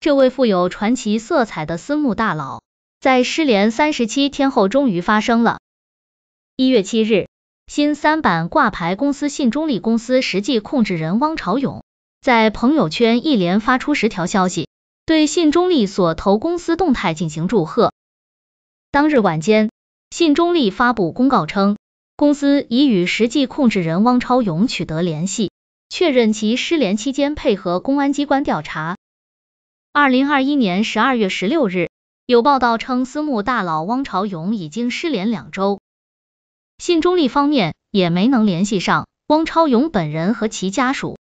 这位富有传奇色彩的私募大佬，在失联三十七天后终于发声了。一月七日，新三板挂牌公司信中利公司实际控制人汪朝勇在朋友圈一连发出十条消息，对信中利所投公司动态进行祝贺。当日晚间，信中利发布公告称，公司已与实际控制人汪朝勇取得联系，确认其失联期间配合公安机关调查。二零二一年十二月十六日，有报道称私募大佬汪潮涌已经失联两周，信中立方面也没能联系上汪潮涌本人和其家属。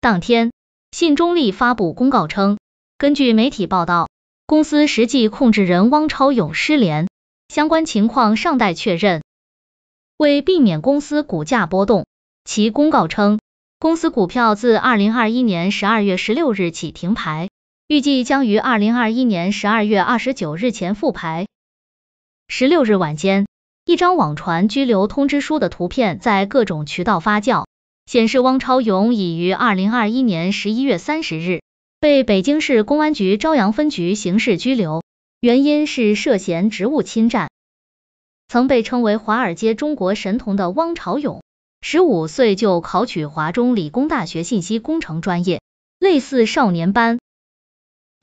当天，信中立发布公告称，根据媒体报道，公司实际控制人汪朝勇失联，相关情况尚待确认。为避免公司股价波动，其公告称，公司股票自二零二一年十二月十六日起停牌。预计将于二零二一年十二月二十九日前复牌。十六日晚间，一张网传拘留通知书的图片在各种渠道发酵，显示汪潮涌已于二零二一年十一月三十日被北京市公安局朝阳分局刑事拘留，原因是涉嫌职务侵占。曾被称为华尔街中国神童的汪潮涌，十五岁就考取华中理工大学信息工程专业，类似少年班。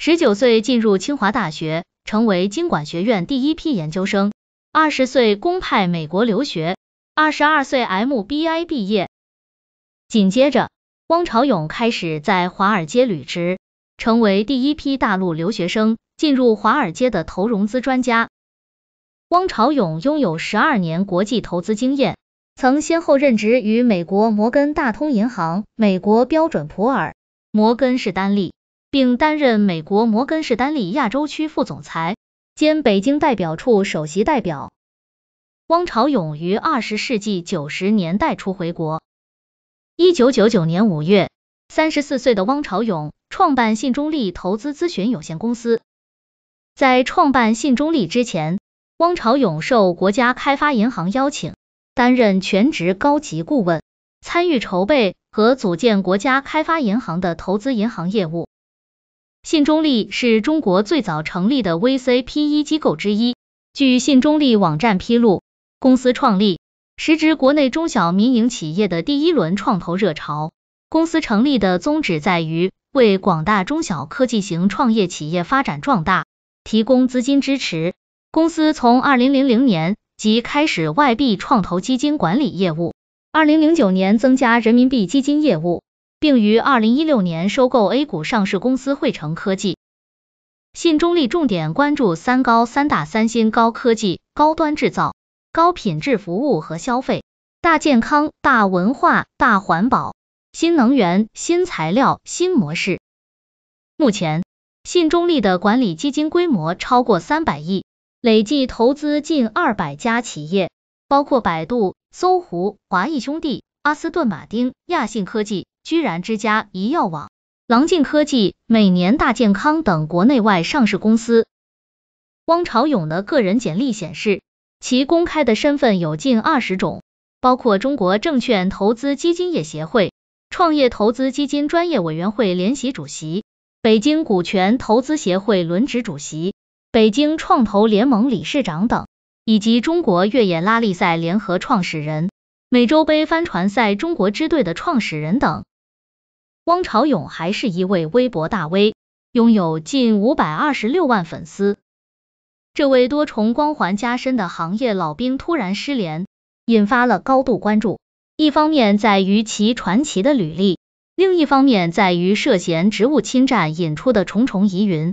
十九岁进入清华大学，成为经管学院第一批研究生。二十岁公派美国留学，二十二岁 m b i 毕业。紧接着，汪潮涌开始在华尔街履职，成为第一批大陆留学生进入华尔街的投融资专家。汪潮涌拥有十二年国际投资经验，曾先后任职于美国摩根大通银行、美国标准普尔、摩根士丹利。并担任美国摩根士丹利亚洲区副总裁兼北京代表处首席代表。汪朝勇于二十世纪九十年代初回国。一九九九年五月，三十四岁的汪朝勇创办信中利投资咨询有限公司。在创办信中利之前，汪朝勇受国家开发银行邀请，担任全职高级顾问，参与筹备和组建国家开发银行的投资银行业务。信中利是中国最早成立的 VCPE 机构之一。据信中利网站披露，公司创立时值国内中小民营企业的第一轮创投热潮。公司成立的宗旨在于为广大中小科技型创业企业发展壮大提供资金支持。公司从二零零零年即开始外币创投基金管理业务，二零零九年增加人民币基金业务。并于二零一六年收购 A 股上市公司汇成科技。信中利重点关注三高三大：三新高科技、高端制造、高品质服务和消费；大健康、大文化、大环保；新能源、新材料、新模式。目前，信中利的管理基金规模超过三百亿，累计投资近二百家企业，包括百度、搜狐、华谊兄弟、阿斯顿马丁、亚信科技。居然之家、医药网、朗进科技、每年大健康等国内外上市公司。汪潮涌的个人简历显示，其公开的身份有近二十种，包括中国证券投资基金业协会创业投资基金专业委员会联席主席、北京股权投资协会轮值主席、北京创投联盟理事长等，以及中国越野拉力赛联合创始人、美洲杯帆船赛中国支队的创始人等。汪潮涌还是一位微博大 V，拥有近五百二十六万粉丝。这位多重光环加身的行业老兵突然失联，引发了高度关注。一方面在于其传奇的履历，另一方面在于涉嫌职务侵占引出的重重疑云。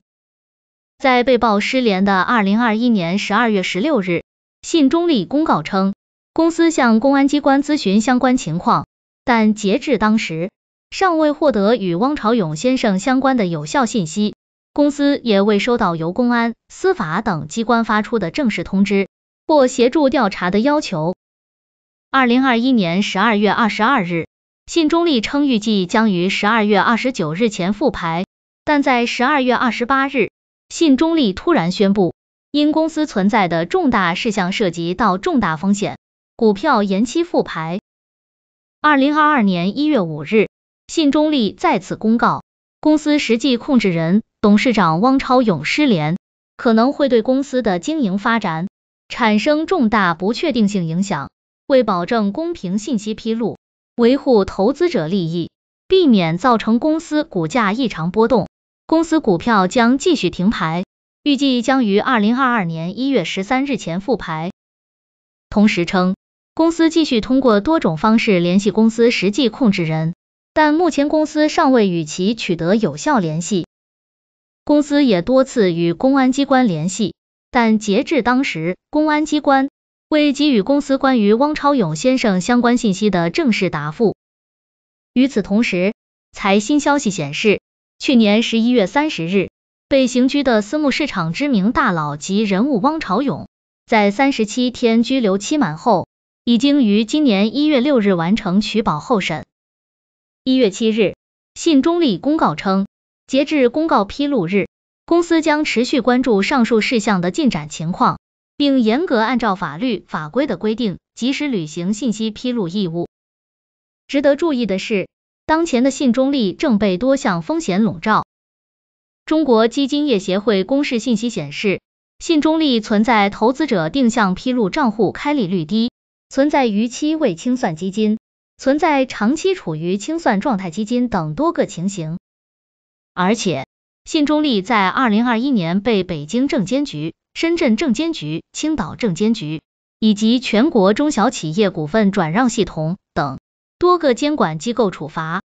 在被曝失联的二零二一年十二月十六日，信中立公告称，公司向公安机关咨询相关情况，但截至当时。尚未获得与汪朝勇先生相关的有效信息，公司也未收到由公安、司法等机关发出的正式通知或协助调查的要求。二零二一年十二月二十二日，信中立称预计将于十二月二十九日前复牌，但在十二月二十八日，信中立突然宣布，因公司存在的重大事项涉及到重大风险，股票延期复牌。二零二二年一月五日。信中利再次公告，公司实际控制人、董事长汪超勇失联，可能会对公司的经营发展产生重大不确定性影响。为保证公平信息披露，维护投资者利益，避免造成公司股价异常波动，公司股票将继续停牌，预计将于二零二二年一月十三日前复牌。同时称，公司继续通过多种方式联系公司实际控制人。但目前公司尚未与其取得有效联系，公司也多次与公安机关联系，但截至当时，公安机关未给予公司关于汪超勇先生相关信息的正式答复。与此同时，财新消息显示，去年十一月三十日被刑拘的私募市场知名大佬及人物汪朝勇，在三十七天拘留期满后，已经于今年一月六日完成取保候审。一月七日，信中立公告称，截至公告披露日，公司将持续关注上述事项的进展情况，并严格按照法律法规的规定，及时履行信息披露义务。值得注意的是，当前的信中立正被多项风险笼罩。中国基金业协会公示信息显示，信中立存在投资者定向披露账户开利率低，存在逾期未清算基金。存在长期处于清算状态、基金等多个情形，而且信中利在二零二一年被北京证监局、深圳证监局、青岛证监局以及全国中小企业股份转让系统等多个监管机构处罚。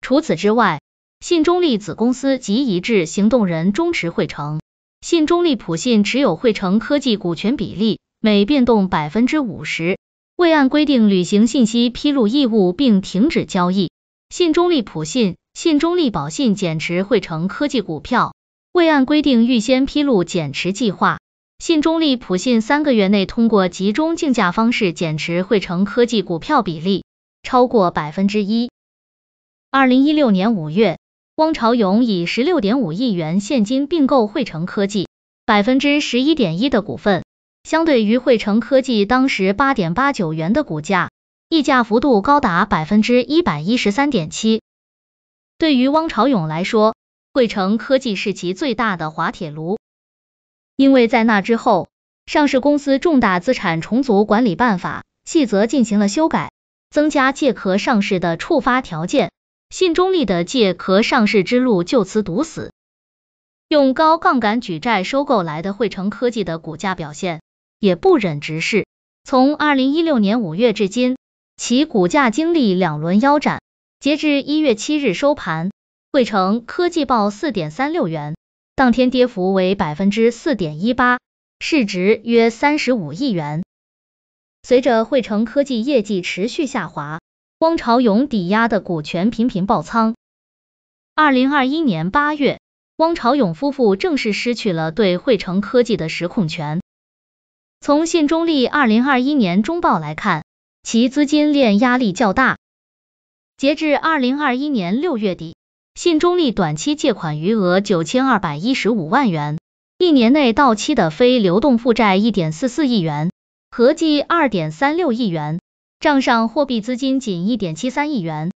除此之外，信中利子公司及一致行动人中持汇成、信中利普信持有汇成科技股权比例每变动百分之五十。未按规定履行信息披露义务并停止交易，信中利普信、信中利保信减持汇成科技股票；未按规定预先披露减持计划，信中利普信三个月内通过集中竞价方式减持汇成科技股票比例超过百分之一。二零一六年五月，汪潮涌以十六点五亿元现金并购汇成科技百分之十一点一的股份。相对于汇成科技当时八点八九元的股价，溢价幅度高达百分之一百一十三点七。对于汪潮涌来说，汇成科技是其最大的滑铁卢，因为在那之后，上市公司重大资产重组管理办法细则进行了修改，增加借壳上市的触发条件，信中利的借壳上市之路就此堵死。用高杠杆举债收购来的汇成科技的股价表现。也不忍直视。从二零一六年五月至今，其股价经历两轮腰斩，截至一月七日收盘，汇成科技报四点三六元，当天跌幅为百分之四点一八，市值约三十五亿元。随着汇成科技业绩持续下滑，汪潮涌抵押的股权频频爆仓。二零二一年八月，汪潮涌夫妇正式失去了对汇成科技的实控权。从信中利二零二一年中报来看，其资金链压力较大。截至二零二一年六月底，信中利短期借款余额九千二百一十五万元，一年内到期的非流动负债一点四四亿元，合计二点三六亿元，账上货币资金仅一点七三亿元。